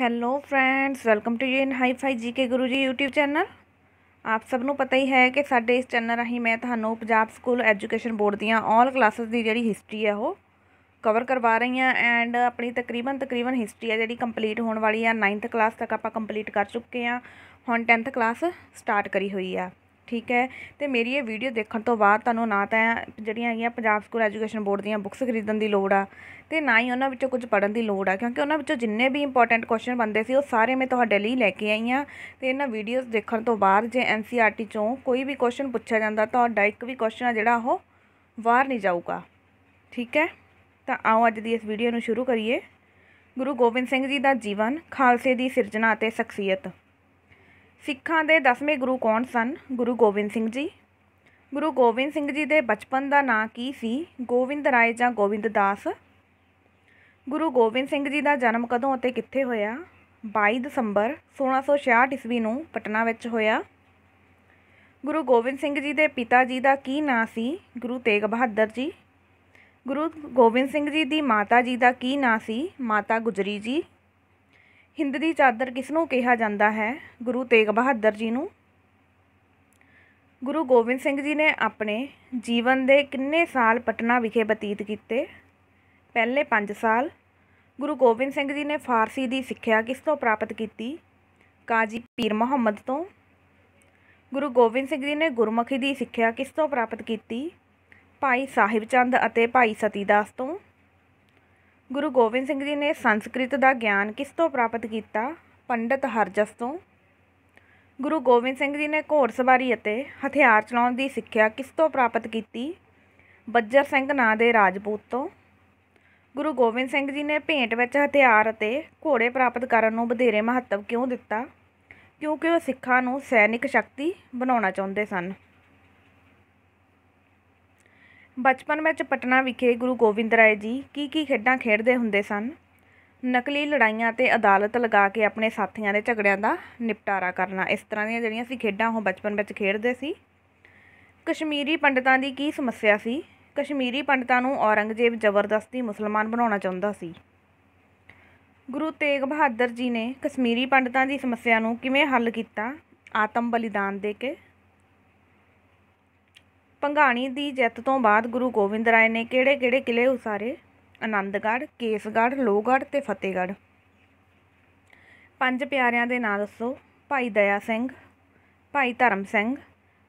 hello friends welcome to you in hi fi GK Guru ji YouTube channel ਆਪ ਸਭ ਨੂੰ ਪਤਾ ਹੀ ਹੈ ਕਿ ਸਾਡੇ ਇਸ ਚੈਨਲ ਰਾਹੀਂ ਮੈਂ ਤੁਹਾਨੂੰ ਪੰਜਾਬ ਸਕੂਲ ਐਜੂਕੇਸ਼ਨ ਬੋਰਡ ਦੀਆਂ ਆਲ ਕਲਾਸਸ ਦੀ ਜਿਹੜੀ ਹਿਸਟਰੀ ਹੈ ਉਹ ਕਵਰ ਕਰਵਾ ਰਹੀ ਹਾਂ ਐਂਡ ਆਪਣੀ ਤਕਰੀਬਨ ਤਕਰੀਬਨ ਹਿਸਟਰੀ ਹੈ ਜਿਹੜੀ ਕੰਪਲੀਟ ਹੋਣ ਵਾਲੀ ਆ 9th ਕਲਾਸ ਤੱਕ ਆਪਾਂ ਕੰਪਲੀਟ ਕਰ ਚੁੱਕੇ ਆ ਹੁਣ 10th ਕਲਾਸ ਸਟਾਰਟ ਕਰੀ ਹੋਈ ਆ ਠੀਕ ਹੈ ਤੇ ਮੇਰੀ ਇਹ ਵੀਡੀਓ ਦੇਖਣ ਤੋਂ ਬਾਅਦ ਤੁਹਾਨੂੰ ਨਾ ਤਾਂ ਜਿਹੜੀਆਂ ਹੈਗੀਆਂ ਪੰਜਾਬ ਸਕੂਲ ਐਜੂਕੇਸ਼ਨ ਬੋਰਡ ਦੀਆਂ ਬੁੱਕਸ ਖਰੀਦਣ ਦੀ ਲੋੜ ਆ ਤੇ ਨਾ ਹੀ ਉਹਨਾਂ ਵਿੱਚੋਂ ਕੁਝ ਪੜਨ ਦੀ ਲੋੜ ਆ ਕਿਉਂਕਿ ਉਹਨਾਂ ਵਿੱਚੋਂ ਜਿੰਨੇ ਵੀ ਇੰਪੋਰਟੈਂਟ ਕੁਐਸਚਨ ਬੰਦੇ ਸੀ ਉਹ ਸਾਰੇ ਮੈਂ ਤੁਹਾਡੇ ਲਈ ਲੈ ਕੇ ਆਈ ਆ ਤੇ ਇਹਨਾਂ ਵੀਡੀਓਜ਼ ਦੇਖਣ ਤੋਂ ਬਾਅਦ ਜੇ ਐਨਸੀਆਰਟੀ e ਚੋਂ ਕੋਈ ਵੀ ਕੁਐਸਚਨ ਪੁੱਛਿਆ ਜਾਂਦਾ ਤੁਹਾਡਾ ਇੱਕ ਵੀ ਕੁਐਸਚਨ ਆ ਜਿਹੜਾ ਉਹ ਬਾਹਰ ਨਹੀਂ ਜਾਊਗਾ ਠੀਕ ਹੈ ਤਾਂ ਆਓ ਅੱਜ ਦੀ ਇਸ ਵੀਡੀਓ ਨੂੰ ਸ਼ੁਰੂ ਕਰੀਏ ਗੁਰੂ ਗੋਬਿੰਦ ਸਿੰਘ ਜੀ ਦਾ ਜੀਵਨ ਖਾਲਸੇ ਦੀ ਸਿਰਜਣਾ ਅਤੇ ਸ਼ਖਸੀਅਤ ਸਿੱਖਾਂ ਦੇ 10ਵੇਂ ਗੁਰੂ ਕੌਣ ਸਨ ਗੁਰੂ ਗੋਬਿੰਦ ਸਿੰਘ ਜੀ ਗੁਰੂ ਗੋਬਿੰਦ ਸਿੰਘ ਜੀ ਦੇ ਬਚਪਨ ਦਾ ਨਾਂ ਕੀ ਸੀ ਗੋਬਿੰਦ ਰਾਏ ਜਾਂ ਗੋਬਿੰਦ ਦਾਸ ਗੁਰੂ ਗੋਬਿੰਦ ਸਿੰਘ ਜੀ ਦਾ ਜਨਮ ਕਦੋਂ ਅਤੇ ਕਿੱਥੇ ਹੋਇਆ 22 ਦਸੰਬਰ 1666 ਈਸਵੀ ਨੂੰ ਪਟਨਾ ਵਿੱਚ ਹੋਇਆ ਗੁਰੂ ਗੋਬਿੰਦ ਸਿੰਘ ਜੀ ਦੇ ਪਿਤਾ ਜੀ ਦਾ ਕੀ ਨਾਂ ਸੀ ਗੁਰੂ ਤੇਗ ਬਹਾਦਰ ਜੀ ਗੁਰੂ ਗੋਬਿੰਦ ਸਿੰਘ ਜੀ ਦੀ ਮਾਤਾ ਜੀ ਦਾ ਕੀ ਨਾਂ ਸੀ ਮਾਤਾ ਗੁਜਰੀ ਜੀ ਹਿੰਦ ਦੀ ਚਾਦਰ ਕਿਸ ਨੂੰ ਕਿਹਾ ਜਾਂਦਾ ਹੈ ਗੁਰੂ ਤੇਗ ਬਹਾਦਰ ਜੀ ਨੂੰ ਗੁਰੂ ਗੋਬਿੰਦ ਸਿੰਘ ਜੀ ਨੇ ਆਪਣੇ ਜੀਵਨ ਦੇ ਕਿੰਨੇ ਸਾਲ ਪਟਨਾ ਵਿਖੇ ਬਤੀਤ ਕੀਤੇ ਪਹਿਲੇ 5 ਸਾਲ ਗੁਰੂ ਗੋਬਿੰਦ ਸਿੰਘ ਜੀ ਨੇ ਫਾਰਸੀ ਦੀ ਸਿੱਖਿਆ ਕਿਸ ਤੋਂ ਪ੍ਰਾਪਤ ਕੀਤੀ ਕਾਜੀ ਪੀਰ ਮੁਹੰਮਦ ਤੋਂ ਗੁਰੂ ਗੋਬਿੰਦ ਸਿੰਘ ਜੀ ਨੇ ਗੁਰਮੁਖੀ ਦੀ ਸਿੱਖਿਆ ਕਿਸ ਤੋਂ ਪ੍ਰਾਪਤ ਕੀਤੀ ਭਾਈ ਸਾਹਿਬ ਚੰਦ ਅਤੇ ਭਾਈ ਸਤੀਦਾਸ ਤੋਂ ਗੁਰੂ ਗੋਬਿੰਦ ਸਿੰਘ ਜੀ ਨੇ ਸੰਸਕ੍ਰਿਤ ਦਾ ਗਿਆਨ ਕਿਸ ਤੋਂ ਪ੍ਰਾਪਤ ਕੀਤਾ ਪੰਡਤ ਹਰਜਸ ਤੋਂ ਗੁਰੂ ਗੋਬਿੰਦ ਸਿੰਘ ਜੀ ਨੇ ਘੋੜਸਵਾਰੀ ਅਤੇ ਹਥਿਆਰ ਚਲਾਉਣ ਦੀ ਸਿੱਖਿਆ ਕਿਸ ਤੋਂ ਪ੍ਰਾਪਤ ਕੀਤੀ ਬੱਜਰ ਸਿੰਘ ਨਾਂ ਦੇ ਰਾਜਪੂਤ ਤੋਂ ਗੁਰੂ ਗੋਬਿੰਦ ਸਿੰਘ ਜੀ ਨੇ ਭੇਂਟ ਵਿੱਚ ਹਥਿਆਰ ਅਤੇ ਘੋੜੇ ਪ੍ਰਾਪਤ ਕਰਨ ਨੂੰ ਵਧੇਰੇ ਮਹੱਤਵ ਕਿਉਂ ਦਿੱਤਾ ਕਿਉਂਕਿ ਉਹ ਸਿੱਖਾਂ ਨੂੰ ਸੈਨਿਕ ਸ਼ਕਤੀ ਬਣਾਉਣਾ ਚਾਹੁੰਦੇ ਸਨ ਬਚਪਨ ਵਿੱਚ ਪਟਨਾ ਵਿਖੇ ਗੁਰੂ ਗੋਬਿੰਦ ਰਾਏ ਜੀ ਕੀ ਕੀ ਖੇਡਾਂ ਖੇਡਦੇ ਹੁੰਦੇ ਸਨ ਨਕਲੀ ਲੜਾਈਆਂ ਤੇ ਅਦਾਲਤ ਲਗਾ ਕੇ ਆਪਣੇ ਸਾਥੀਆਂ ਦੇ ਝਗੜਿਆਂ ਦਾ ਨਿਪਟਾਰਾ ਕਰਨਾ ਇਸ ਤਰ੍ਹਾਂ ਦੀਆਂ ਜਿਹੜੀਆਂ ਸੀ ਖੇਡਾਂ ਉਹ ਬਚਪਨ ਵਿੱਚ ਖੇਡਦੇ ਸੀ ਕਸ਼ਮੀਰੀ ਪੰਡਤਾਂ ਦੀ ਕੀ ਸਮੱਸਿਆ ਸੀ ਕਸ਼ਮੀਰੀ ਪੰਡਤਾਂ ਨੂੰ ਔਰੰਗਜ਼ੇਬ ਜ਼ਬਰਦਸਤੀ ਮੁਸਲਮਾਨ ਬਣਾਉਣਾ ਚਾਹੁੰਦਾ ਸੀ ਗੁਰੂ ਤੇਗ ਬਹਾਦਰ ਜੀ ਨੇ ਕਸ਼ਮੀਰੀ ਪੰਡਤਾਂ ਦੀ ਸਮੱਸਿਆ ਨੂੰ ਕਿਵੇਂ ਹੱਲ ਕੀਤਾ ਆਤਮ ਬਲੀਦਾਨ ਦੇ ਕੇ ਭੰਗਾਣੀ ਦੀ ਜਿੱਤ ਤੋਂ ਬਾਅਦ ਗੁਰੂ ਗੋਬਿੰਦ ਰਾਏ ਨੇ ਕਿਹੜੇ-ਕਿਹੜੇ ਕਿਲੇ ਉਸਾਰੇ ਆਨੰਦਗੜ੍ਹ ਕੇਸਗੜ੍ਹ ਲੋਹਗੜ੍ਹ ਤੇ ਫਤਿਹਗੜ੍ਹ ਪੰਜ ਪਿਆਰਿਆਂ ਦੇ ਨਾਂ ਦੱਸੋ ਭਾਈ ਦਇਆ ਸਿੰਘ ਭਾਈ ਧਰਮ ਸਿੰਘ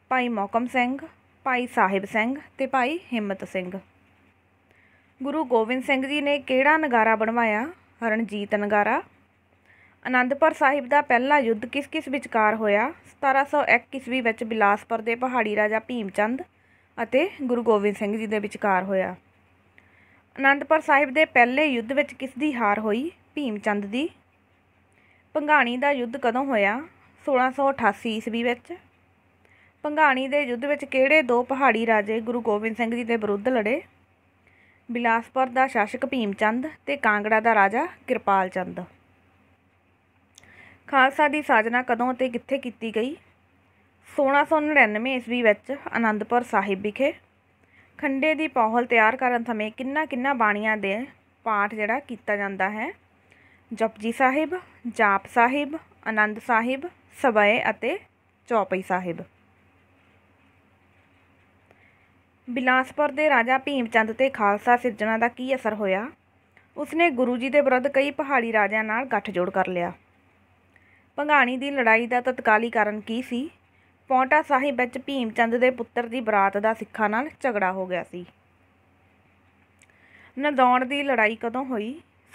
ਭਾਈ ਮੋਕਮ ਸਿੰਘ ਭਾਈ ਸਾਹਿਬ ਸਿੰਘ ਤੇ ਭਾਈ ਹਿੰਮਤ ਸਿੰਘ ਗੁਰੂ ਗੋਬਿੰਦ ਸਿੰਘ ਜੀ ਨੇ ਕਿਹੜਾ ਨਗਾਰਾ ਬਣਵਾਇਆ ਹਰਨਜੀਤ ਨਗਾਰਾ ਅਨੰਦਪੁਰ ਸਾਹਿਬ ਦਾ ਪਹਿਲਾ ਯੁੱਧ ਕਿਸ ਕਿਸ ਵਿਚਕਾਰ ਹੋਇਆ 1701 ਈਸਵੀ ਵਿੱਚ ਬਿਲਾਸਪੁਰ ਦੇ ਪਹਾੜੀ ਰਾਜਾ ਭੀਮ ਚੰਦ ਅਤੇ ਗੁਰੂ ਗੋਬਿੰਦ ਸਿੰਘ ਜੀ ਦੇ ਵਿਚਕਾਰ ਹੋਇਆ ਅਨੰਦਪੁਰ ਸਾਹਿਬ ਦੇ ਪਹਿਲੇ ਯੁੱਧ ਵਿੱਚ ਕਿਸ ਦੀ ਹਾਰ ਹੋਈ ਭੀਮ ਚੰਦ ਦੀ ਪੰਘਾਣੀ ਦਾ ਯੁੱਧ ਕਦੋਂ ਹੋਇਆ 1688 ਈਸਵੀ ਵਿੱਚ ਪੰਘਾਣੀ ਦੇ ਯੁੱਧ ਵਿੱਚ ਕਿਹੜੇ ਦੋ ਪਹਾੜੀ ਰਾਜੇ ਗੁਰੂ ਗੋਬਿੰਦ ਸਿੰਘ ਜੀ ਦੇ ਵਿਰੁੱਧ ਲੜੇ ਬਿਲਾਸਪੁਰ ਦਾ ਸ਼ਾਸਕ ਭੀਮ ਚੰਦ ਤੇ ਕਾਂਗੜਾ ਦਾ ਰਾਜਾ ਕਿਰਪਾਲ ਚੰਦ ਖਾਲਸਾ ਦੀ ਸਾਜਨਾ ਕਦੋਂ ਅਤੇ ਕਿੱਥੇ ਕੀਤੀ ਗਈ 1699 ਈਸਵੀ ਵਿੱਚ ਆਨੰਦਪੁਰ ਸਾਹਿਬ ਵਿਖੇ ਖੰਡੇ ਦੀ ਪੌਹਲ ਤਿਆਰ ਕਰਨ ਸਮੇਂ ਕਿੰਨਾ ਕਿੰਨਾ ਬਾਣੀਆਂ ਦੇ ਪਾਠ ਜਿਹੜਾ ਕੀਤਾ ਜਾਂਦਾ ਹੈ ਜਪਜੀ ਸਾਹਿਬ ਜਾਪ ਸਾਹਿਬ ਆਨੰਦ ਸਾਹਿਬ ਸਵੈ ਅਤੇ ਚੌਪਈ ਸਾਹਿਬ ਬਿਲਾਸਪੁਰ ਦੇ ਰਾਜਾ ਭੀਮ ਚੰਦ ਤੇ ਖਾਲਸਾ ਸਿਰਜਣਾ ਦਾ ਕੀ ਅਸਰ ਹੋਇਆ ਉਸਨੇ ਗੁਰੂ ਜੀ ਦੇ ਵਿਰੁੱਧ ਕਈ ਪਹਾੜੀ ਰਾਜਿਆਂ ਨਾਲ ਗੱਠਜੋੜ ਕਰ ਲਿਆ ਭੰਗਾਣੀ ਦੀ ਲੜਾਈ ਦਾ ਤਤਕਾਲੀ ਕਾਰਨ ਕੀ ਸੀ ਪੌਂਟਾ ਸਾਹਿਬ ਵਿੱਚ ਭੀਮ ਚੰਦ ਦੇ ਪੁੱਤਰ ਦੀ ਬਰਾਤ ਦਾ ਸਿੱਖਾਂ ਨਾਲ ਝਗੜਾ ਹੋ ਗਿਆ ਸੀ ਨਦੌਣ ਦੀ ਲੜਾਈ ਕਦੋਂ ਹੋਈ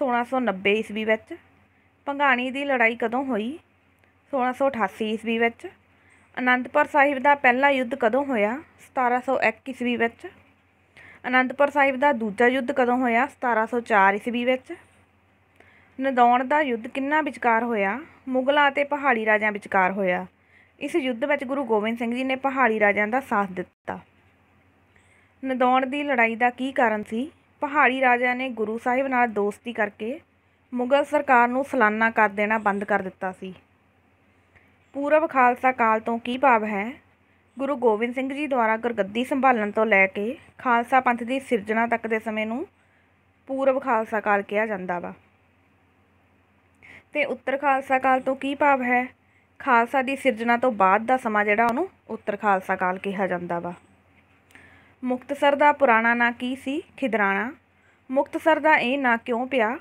1690 ਈਸਵੀ ਵਿੱਚ ਪੰਘਾਣੀ ਦੀ ਲੜਾਈ ਕਦੋਂ ਹੋਈ 1688 ਈਸਵੀ ਵਿੱਚ ਅਨੰਦਪੁਰ ਸਾਹਿਬ ਦਾ ਪਹਿਲਾ ਯੁੱਧ ਕਦੋਂ ਹੋਇਆ 1701 ਈਸਵੀ ਵਿੱਚ ਅਨੰਦਪੁਰ ਸਾਹਿਬ ਦਾ ਦੂਜਾ ਯੁੱਧ ਕਦੋਂ ਹੋਇਆ 1704 ਈਸਵੀ ਵਿੱਚ ਨਦੌਣ ਦਾ ਯੁੱਧ ਕਿੰਨਾ ਵਿਚਕਾਰ ਹੋਇਆ ਮੁਗਲਾਂ ਅਤੇ ਪਹਾੜੀ ਰਾਜਿਆਂ ਵਿਚਕਾਰ ਹੋਇਆ ਇਸ ਯੁੱਧ ਵਿੱਚ ਗੁਰੂ ਗੋਬਿੰਦ ਸਿੰਘ ਜੀ ਨੇ ਪਹਾੜੀ ਰਾਜਿਆਂ ਦਾ ਸਾਥ ਦਿੱਤਾ ਨਦੌਣ ਦੀ ਲੜਾਈ ਦਾ ਕੀ ਕਾਰਨ ਸੀ ਪਹਾੜੀ ਰਾਜਿਆਂ ਨੇ ਗੁਰੂ ਸਾਹਿਬ ਨਾਲ ਦੋਸਤੀ ਕਰਕੇ ਮੁਗਲ ਸਰਕਾਰ ਨੂੰ ਸਲਾਨਾ ਕਰ ਦੇਣਾ ਬੰਦ ਕਰ ਦਿੱਤਾ ਸੀ ਪੂਰਬ ਖਾਲਸਾ ਕਾਲ ਤੋਂ ਕੀ ਭਾਵ ਹੈ ਗੁਰੂ ਗੋਬਿੰਦ ਸਿੰਘ ਜੀ ਦੁਆਰਾ ਗੁਰਗੱਦੀ ਸੰਭਾਲਣ ਤੋਂ ਲੈ ਕੇ ਖਾਲਸਾ ਪੰਥ ਦੀ ਸਿਰਜਣਾ ਤੱਕ ਦੇ ਸਮੇਂ ਨੂੰ ਪੂਰਬ ਖਾਲਸਾ ਕਾਲ ਕਿਹਾ ਜਾਂਦਾ ਵਾ ਤੇ ਉੱਤਰ ਖਾਲਸਾ ਕਾਲ ਤੋਂ ਕੀ ਭਾਵ ਹੈ ਖਾਲਸਾ ਦੀ ਸਿਰਜਣਾ ਤੋਂ ਬਾਅਦ ਦਾ ਸਮਾਂ ਜਿਹੜਾ ਉਹਨੂੰ ਉੱਤਰ ਖਾਲਸਾ ਕਾਲ ਕਿਹਾ ਜਾਂਦਾ ਵਾ ਮੁਕਤਸਰ ਦਾ ਪੁਰਾਣਾ ਨਾਂ ਕੀ ਸੀ ਖਿਦਰਾਣਾ ਮੁਕਤਸਰ ਦਾ ਇਹ ਨਾਂ ਕਿਉਂ ਪਿਆ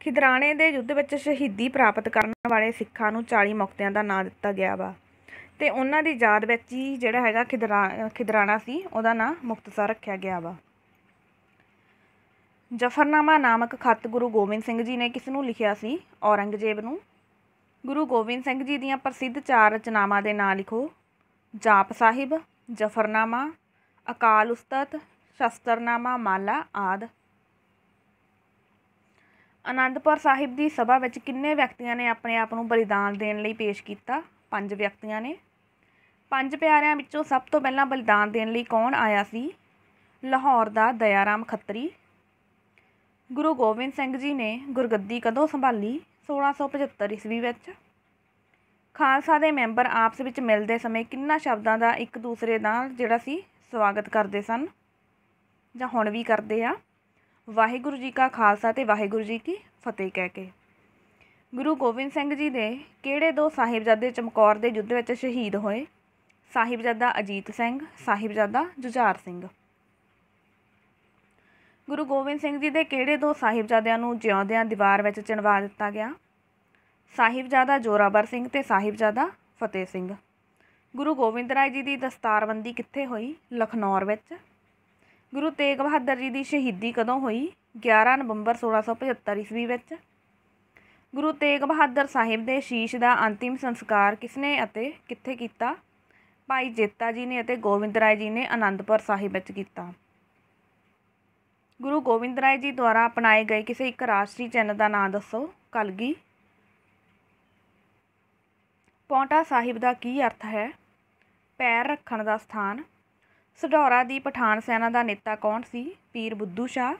ਖਿਦਰਾਣੇ ਦੇ ਯੁੱਧ ਵਿੱਚ ਸ਼ਹੀਦੀ ਪ੍ਰਾਪਤ ਕਰਨ ਵਾਲੇ ਸਿੱਖਾਂ ਨੂੰ 40 ਮੁਕਤਿਆਂ ਦਾ ਨਾਂ ਦਿੱਤਾ ਗਿਆ ਵਾ ਤੇ ਉਹਨਾਂ ਦੀ ਯਾਦ ਵਿੱਚ ਹੀ ਜਿਹੜਾ ਹੈਗਾ ਖਿਦਰਾਣਾ ਸੀ ਉਹਦਾ ਨਾਂ ਮੁਕਤਸਰ ਰੱਖਿਆ ਗਿਆ ਵਾ ਜਫਰਨਾਮਾ ਨਾਮਕ ਖੱਤ ਗੁਰੂ ਗੋਬਿੰਦ ਸਿੰਘ ਜੀ ਨੇ ਕਿਸ ਨੂੰ ਲਿਖਿਆ ਸੀ ਔਰੰਗਜ਼ੇਬ ਨੂੰ ਗੁਰੂ ਗੋਬਿੰਦ ਸਿੰਘ ਜੀ ਦੀਆਂ ਪ੍ਰਸਿੱਧ ਚਾਰ ਰਚਨਾਵਾਂ ਦੇ ਨਾਂ ਲਿਖੋ ਜਾਪ ਸਾਹਿਬ ਜਫਰਨਾਮਾ ਅਕਾਲ ਉਸਤਤ ਸ਼ਸਤਰਨਾਮਾ ਮਾਲਾ ਆਦ ਅਨੰਦਪੁਰ ਸਾਹਿਬ ਦੀ ਸਭਾ ਵਿੱਚ ਕਿੰਨੇ ਵਿਅਕਤੀਆਂ ਨੇ ਆਪਣੇ ਆਪ ਨੂੰ ਬਲੀਦਾਨ ਦੇਣ ਲਈ ਪੇਸ਼ ਕੀਤਾ ਪੰਜ ਵਿਅਕਤੀਆਂ ਨੇ ਪੰਜ ਪਿਆਰਿਆਂ ਵਿੱਚੋਂ ਸਭ ਤੋਂ ਪਹਿਲਾਂ ਬਲੀਦਾਨ ਦੇਣ ਲਈ ਕੌਣ ਆਇਆ ਸੀ ਲਾਹੌਰ ਦਾ ਦਇਆਰਾਮ ਖੱਤਰੀ ਗੁਰੂ ਗੋਬਿੰਦ ਸਿੰਘ ਜੀ ਨੇ ਗੁਰਗੱਦੀ ਕਦੋਂ ਸੰਭਾਲੀ 1675 ਈਸਵੀ ਵਿੱਚ ਖਾਲਸਾ ਦੇ ਮੈਂਬਰ ਆਪਸ ਵਿੱਚ ਮਿਲਦੇ ਸਮੇਂ ਕਿੰਨਾ ਸ਼ਬਦਾਂ ਦਾ ਇੱਕ ਦੂਸਰੇ ਨਾਲ ਜਿਹੜਾ ਸੀ ਸਵਾਗਤ ਕਰਦੇ ਸਨ ਜਾਂ ਹੁਣ ਵੀ ਕਰਦੇ ਆ ਵਾਹਿਗੁਰੂ ਜੀ ਕਾ ਖਾਲਸਾ ਤੇ ਵਾਹਿਗੁਰੂ ਜੀ ਕੀ ਫਤਿਹ ਕਹਿ ਕੇ ਗੁਰੂ ਗੋਬਿੰਦ ਸਿੰਘ ਜੀ ਦੇ ਕਿਹੜੇ ਦੋ ਸਾਹਿਬਜ਼ਾਦੇ ਚਮਕੌਰ ਦੇ ਯੁੱਧ ਵਿੱਚ ਸ਼ਹੀਦ ਹੋਏ ਸਾਹਿਬਜ਼ਾਦਾ ਅਜੀਤ ਸਿੰਘ ਸਾਹਿਬਜ਼ਾਦਾ ਜੁਝਾਰ ਸਿੰਘ ਗੁਰੂ ਗੋਬਿੰਦ ਸਿੰਘ ਜੀ ਦੇ ਕਿਹੜੇ ਦੋ ਸਾਹਿਬਜ਼ਾਦਿਆਂ ਨੂੰ ਜਿਉਂਦਿਆਂ ਦੀਵਾਰ ਵਿੱਚ ਚਿਣਵਾ ਦਿੱਤਾ ਗਿਆ ਸਾਹਿਬਜ਼ਾਦਾ ਜੋਰਾਵਰ ਸਿੰਘ ਤੇ ਸਾਹਿਬਜ਼ਾਦਾ ਫਤਿਹ ਸਿੰਘ ਗੁਰੂ ਗੋਬਿੰਦ ਰਾਏ ਜੀ ਦੀ ਦਸਤਾਰਬੰਦੀ ਕਿੱਥੇ ਹੋਈ ਲਖਨੌਰ ਵਿੱਚ ਗੁਰੂ ਤੇਗ ਬਹਾਦਰ ਜੀ ਦੀ ਸ਼ਹੀਦੀ ਕਦੋਂ ਹੋਈ 11 ਨਵੰਬਰ 1675 ਈਸਵੀ ਵਿੱਚ ਗੁਰੂ ਤੇਗ ਬਹਾਦਰ ਸਾਹਿਬ ਦੇ ਸ਼ੀਸ਼ ਦਾ ਅੰਤਿਮ ਸੰਸਕਾਰ ਕਿਸਨੇ ਅਤੇ ਕਿੱਥੇ ਕੀਤਾ ਭਾਈ ਜੇਤਾ ਜੀ ਨੇ ਅਤੇ ਗੋਬਿੰਦ ਰਾਏ ਜੀ ਨੇ ਆਨੰਦਪੁਰ ਸਾਹਿਬ ਵਿੱਚ ਕੀਤਾ ਗੁਰੂ ਗੋਬਿੰਦ ਰਾਏ ਜੀ ਦੁਆਰਾ ਅਪਣਾਏ ਗਏ ਕਿਸੇ ਇੱਕ ਰਾਸ਼ਟਰੀ ਚਿੰਨ੍ਹ ਦਾ ਨਾਮ ਦੱਸੋ ਕਲਗੀ ਪੌਂਟਾ ਸਾਹਿਬ ਦਾ ਕੀ ਅਰਥ ਹੈ ਪੈਰ ਰੱਖਣ ਦਾ ਸਥਾਨ ਸਡੌਰਾ ਦੀ ਪਠਾਨ ਸੈਨਾ ਦਾ ਨੇਤਾ ਕੌਣ ਸੀ ਪੀਰ ਬੁੱਧੂ ਸ਼ਾਹ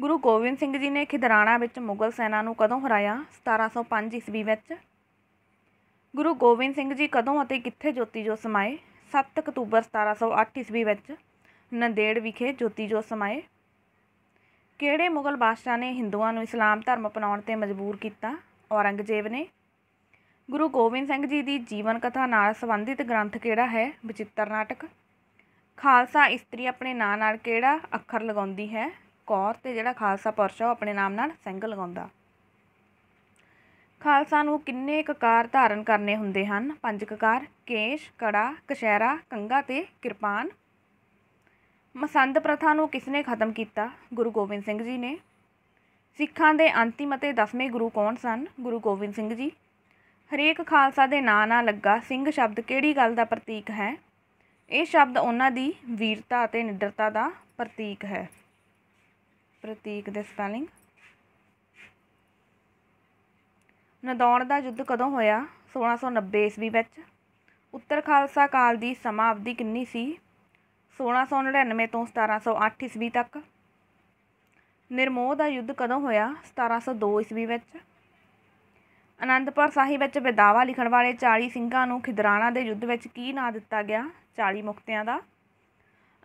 ਗੁਰੂ ਗੋਬਿੰਦ ਸਿੰਘ ਜੀ ਨੇ ਖਿਦਰਾਣਾ ਵਿੱਚ ਮੁਗਲ ਸੈਨਾ ਨੂੰ ਕਦੋਂ ਹਰਾਇਆ 1705 ਈਸਵੀ ਵਿੱਚ ਗੁਰੂ ਗੋਬਿੰਦ ਸਿੰਘ ਜੀ ਕਦੋਂ ਅਤੇ ਕਿੱਥੇ ਜੋਤੀ ਜੋ ਸਮਾਏ 7 ਅਕਤੂਬਰ 1708 ਈਸਵੀ ਵਿੱਚ ਨੰਦੇੜ ਵਿਖੇ ਜੋਤੀ ਜੋ ਸਮਾਏ ਕਿਹੜੇ ਮੁਗਲ ਬਾਦਸ਼ਾਹ ਨੇ ਹਿੰਦੂਆਂ ਨੂੰ ਇਸਲਾਮ ਧਰਮ ਅਪਣਾਉਣ ਤੇ ਮਜਬੂਰ ਕੀਤਾ ਔਰੰਗਜ਼ੇਬ ਨੇ ਗੁਰੂ ਗੋਬਿੰਦ ਸਿੰਘ ਜੀ ਦੀ ਜੀਵਨ ਕਥਾ ਨਾਲ ਸੰਬੰਧਿਤ ਗ੍ਰੰਥ ਕਿਹੜਾ ਹੈ ਬਚਿੱਤਰ ਨਾਟਕ ਖਾਲਸਾ ਇਸਤਰੀ ਆਪਣੇ ਨਾਂ ਨਾਲ ਕਿਹੜਾ ਅੱਖਰ ਲਗਾਉਂਦੀ ਹੈ ਕੌਰ ਤੇ ਜਿਹੜਾ ਖਾਲਸਾ ਪੁਰਸ਼ ਉਹ ਆਪਣੇ ਨਾਮ ਨਾਲ ਸਿੰਘ ਲਗਾਉਂਦਾ ਖਾਲਸਾ ਨੂੰ ਕਿੰਨੇ ਕਕਾਰ ਧਾਰਨ ਕਰਨੇ ਹੁੰਦੇ ਹਨ ਪੰਜ ਕਕਾਰ ਕੇਸ਼ ਕੜਾ ਕਸ਼ਹਿਰਾ ਕੰਗਾ ਤੇ ਕਿਰਪਾਨ ਮਸੰਦ ਪ੍ਰਥਾ ਨੂੰ ਕਿਸ ਨੇ ਖਤਮ ਕੀਤਾ ਗੁਰੂ ਗੋਬਿੰਦ ਸਿੰਘ ਜੀ ਨੇ ਸਿੱਖਾਂ ਦੇ ਅੰਤਿਮ ਅਤੇ 10ਵੇਂ ਗੁਰੂ ਕੌਣ ਸਨ ਗੁਰੂ ਗੋਬਿੰਦ ਸਿੰਘ ਜੀ ਹਰੇਕ ਖਾਲਸਾ ਦੇ ਨਾਂ ਨਾਲ ਲੱਗਾ ਸਿੰਘ ਸ਼ਬਦ ਕਿਹੜੀ ਗੱਲ ਦਾ ਪ੍ਰਤੀਕ ਹੈ ਇਹ ਸ਼ਬਦ ਉਹਨਾਂ ਦੀ ਵੀਰਤਾ ਅਤੇ ਨਿਡਰਤਾ ਦਾ ਪ੍ਰਤੀਕ ਹੈ ਪ੍ਰਤੀਕ ਦੇ ਸਪੈਲਿੰਗ ਨਦੌਣ ਦਾ ਯੁੱਧ ਕਦੋਂ ਹੋਇਆ 1690 ਈਸਵੀ ਵਿੱਚ ਉੱਤਰ ਖਾਲਸਾ ਕਾਲ ਦੀ ਸਮਾਪਤੀ ਕਿੰਨੀ ਸੀ 1699 ਤੋਂ 1708 ਈਸਵੀ ਤੱਕ ਨਿਰਮੋਹ ਦਾ ਯੁੱਧ ਕਦੋਂ ਹੋਇਆ 1702 ਈਸਵੀ ਵਿੱਚ ਅਨੰਦਪੁਰ ਸਾਹਿਬ ਵਿੱਚ ਵਿਦਾਵਾ ਲਿਖਣ ਵਾਲੇ 40 ਸਿੰਘਾਂ ਨੂੰ ਖਿਦਰਾਣਾ ਦੇ ਯੁੱਧ ਵਿੱਚ ਕੀ ਨਾਂ ਦਿੱਤਾ ਗਿਆ 40 ਮੁਕਤਿਆਂ ਦਾ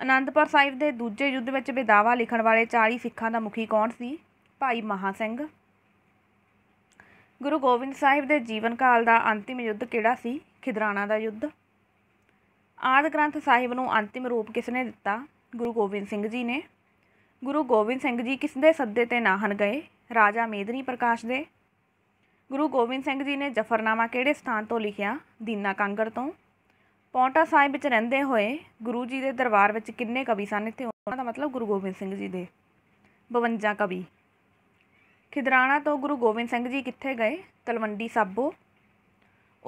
ਅਨੰਦਪੁਰ ਸਾਹਿਬ ਦੇ ਦੂਜੇ ਯੁੱਧ ਵਿੱਚ ਵਿਦਾਵਾ ਲਿਖਣ ਵਾਲੇ 40 ਸਿੱਖਾਂ ਦਾ ਮੁਖੀ ਕੌਣ ਸੀ ਭਾਈ ਮਹਾ ਸਿੰਘ ਗੁਰੂ ਗੋਬਿੰਦ ਸਾਹਿਬ ਦੇ ਜੀਵਨ ਕਾਲ ਦਾ ਅੰਤਿਮ ਯੁੱਧ ਕਿਹੜਾ ਸੀ ਖਿਦਰਾਣਾ ਦਾ ਯੁੱਧ ਆਦ ਗ੍ਰੰਥ ਸਾਹਿਬ ਨੂੰ ਅੰਤਿਮ ਰੂਪ ਕਿਸ ਨੇ ਦਿੱਤਾ ਗੁਰੂ ਗੋਬਿੰਦ ਸਿੰਘ ਜੀ ਨੇ ਗੁਰੂ ਗੋਬਿੰਦ ਸਿੰਘ ਜੀ ਕਿਸ ਦੇ ਸੱਦੇ ਤੇ ਨਾਹਨ ਗਏ ਰਾਜਾ ਮੇਦਨੀ ਪ੍ਰਕਾਸ਼ ਦੇ ਗੁਰੂ ਗੋਬਿੰਦ ਸਿੰਘ ਜੀ ਨੇ ਜਫਰਨਾਮਾ ਕਿਹੜੇ ਸਥਾਨ ਤੋਂ ਲਿਖਿਆ ਦੀਨਾ ਕਾਂਗੜ ਤੋਂ ਪੌਂਟਾ ਸਾਹਿਬ ਵਿੱਚ ਰਹਿੰਦੇ ਹੋਏ ਗੁਰੂ ਜੀ ਦੇ ਦਰਬਾਰ ਵਿੱਚ ਕਿੰਨੇ ਕਵੀ ਸਨ ਇੱਥੇ ਉਹਨਾਂ ਦਾ ਮਤਲਬ ਗੁਰੂ ਗੋਬਿੰਦ ਸਿੰਘ ਜੀ ਦੇ 52 ਕਵੀ ਖਿਦਰਾਣਾ ਤੋਂ ਗੁਰੂ ਗੋਬਿੰਦ ਸਿੰਘ ਜੀ ਕਿੱਥੇ ਗਏ ਤਲਵੰਡੀ ਸਾਬੋ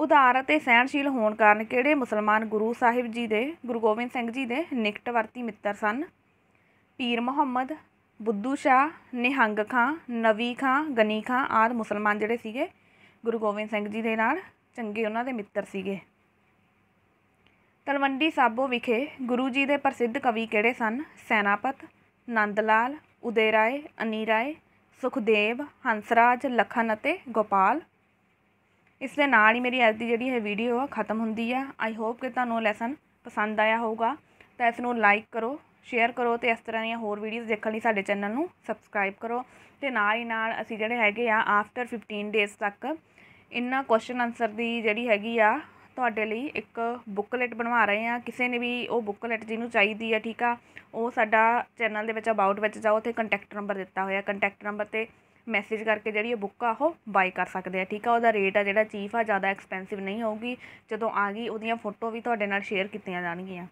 ਉਦਾਰ ਅਤੇ ਸਹਿਣਸ਼ੀਲ ਹੋਣ ਕਾਰਨ ਕਿਹੜੇ ਮੁਸਲਮਾਨ ਗੁਰੂ ਸਾਹਿਬ ਜੀ ਦੇ ਗੁਰੂ ਗੋਬਿੰਦ ਸਿੰਘ ਜੀ ਦੇ ਨਿਕਟਵਰਤੀ ਮਿੱਤਰ ਸਨ ਪੀਰ ਮੁਹੰਮਦ ਬੁੱਧੂ ਸ਼ਾਹ ਨਿਹੰਗ ਖਾਂ ਨਵੀ ਖਾਂ ਗਨੀ ਖਾਂ ਆਦ ਮੁਸਲਮਾਨ ਜਿਹੜੇ ਸੀਗੇ ਗੁਰੂ ਗੋਬਿੰਦ ਸਿੰਘ ਜੀ ਦੇ ਨਾਲ ਚੰਗੇ ਉਹਨਾਂ ਦੇ ਮਿੱਤਰ ਸੀਗੇ ਤਲਵੰਡੀ ਸਾਬੋ ਵਿਖੇ ਗੁਰੂ ਜੀ ਦੇ ਪ੍ਰਸਿੱਧ ਕਵੀ ਕਿਹੜੇ ਸਨ ਸੈਨਾਪਤ ਨੰਦ ਲਾਲ ਉਦੇ ਰਾਏ ਅਨੀ ਰਾਏ ਸੁਖਦੇਵ ਹੰਸਰਾਜ ਲਖਨ ਅਤੇ ਗੋਪਾਲ ਇਸ ਦੇ ਨਾਲ ਹੀ ਮੇਰੀ ਅੱਜ ਦੀ ਜਿਹੜੀ ਹੈ ਵੀਡੀਓ ਖਤਮ ਹੁੰਦੀ ਆ ਆਈ ਹੋਪ ਕਿ ਤੁਹਾਨੂੰ ਲੈਸਨ ਪਸੰਦ ਆਇਆ ਹੋਊਗਾ ਤਾਂ ਇਸ ਨੂੰ ਲਾਈਕ ਕਰੋ ਸ਼ੇਅਰ ਕਰੋ ਤੇ ਇਸ ਤਰ੍ਹਾਂ ਦੀਆਂ ਹੋਰ ਵੀਡੀਓਜ਼ ਦੇਖਣ ਲਈ ਸਾਡੇ ਚੈਨਲ ਨੂੰ ਸਬਸਕ੍ਰਾਈਬ ਕਰੋ ਤੇ ਨਾਲ ਹੀ ਨਾਲ ਅਸੀਂ ਜਿਹੜੇ ਹੈਗੇ ਆ ਆਫਟਰ 15 ਡੇਜ਼ ਤੱਕ ਇਨ੍ਹਾਂ ਕੁਐਸਚਨ ਆਨਸਰ ਦੀ ਜਿਹੜੀ ਹੈਗੀ ਆ ਤੁਹਾਡੇ ਲਈ ਇੱਕ ਬੁੱਕਲੈਟ ਬਣਵਾ ਰਹੇ ਆ ਕਿਸੇ ਨੇ ਵੀ ਉਹ ਬੁੱਕਲੈਟ ਜਿਹਨੂੰ ਚਾਹੀਦੀ ਆ ਠੀਕ ਆ ਉਹ ਸਾਡਾ ਚੈਨਲ ਦੇ ਵਿੱਚ ਅਬਾਊਟ ਵਿੱਚ ਜਾਓ ਤੇ ਕੰਟੈਕਟ ਨੰਬਰ ਦਿੱਤਾ ਹੋਇਆ ਕੰਟੈਕਟ ਨੰਬਰ ਤੇ ਮੈਸੇਜ ਕਰਕੇ ਜਿਹੜੀ ਇਹ ਬੁੱਕ ਆ ਉਹ ਬਾਈ ਕਰ ਸਕਦੇ ਆ ਠੀਕ ਆ ਉਹਦਾ ਰੇਟ ਆ ਜਿਹੜਾ ਚੀਫ ਆ ਜ਼ਿਆਦਾ ਐਕਸਪੈਂਸਿਵ ਨਹੀਂ ਹੋਊਗੀ ਜਦੋਂ ਆ ਗਈ ਉਹਦੀਆਂ ਫੋਟੋ ਵੀ ਤੁਹਾਡੇ ਨਾਲ ਸ਼ੇਅਰ ਕੀਤੀਆਂ ਜਾਣਗੀਆਂ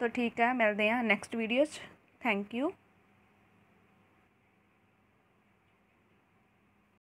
ਤਾਂ ਠੀਕ ਹੈ ਮਿਲਦੇ ਆ ਨੈਕਸਟ ਵੀਡੀਓ 'ਚ ਥੈਂਕ ਯੂ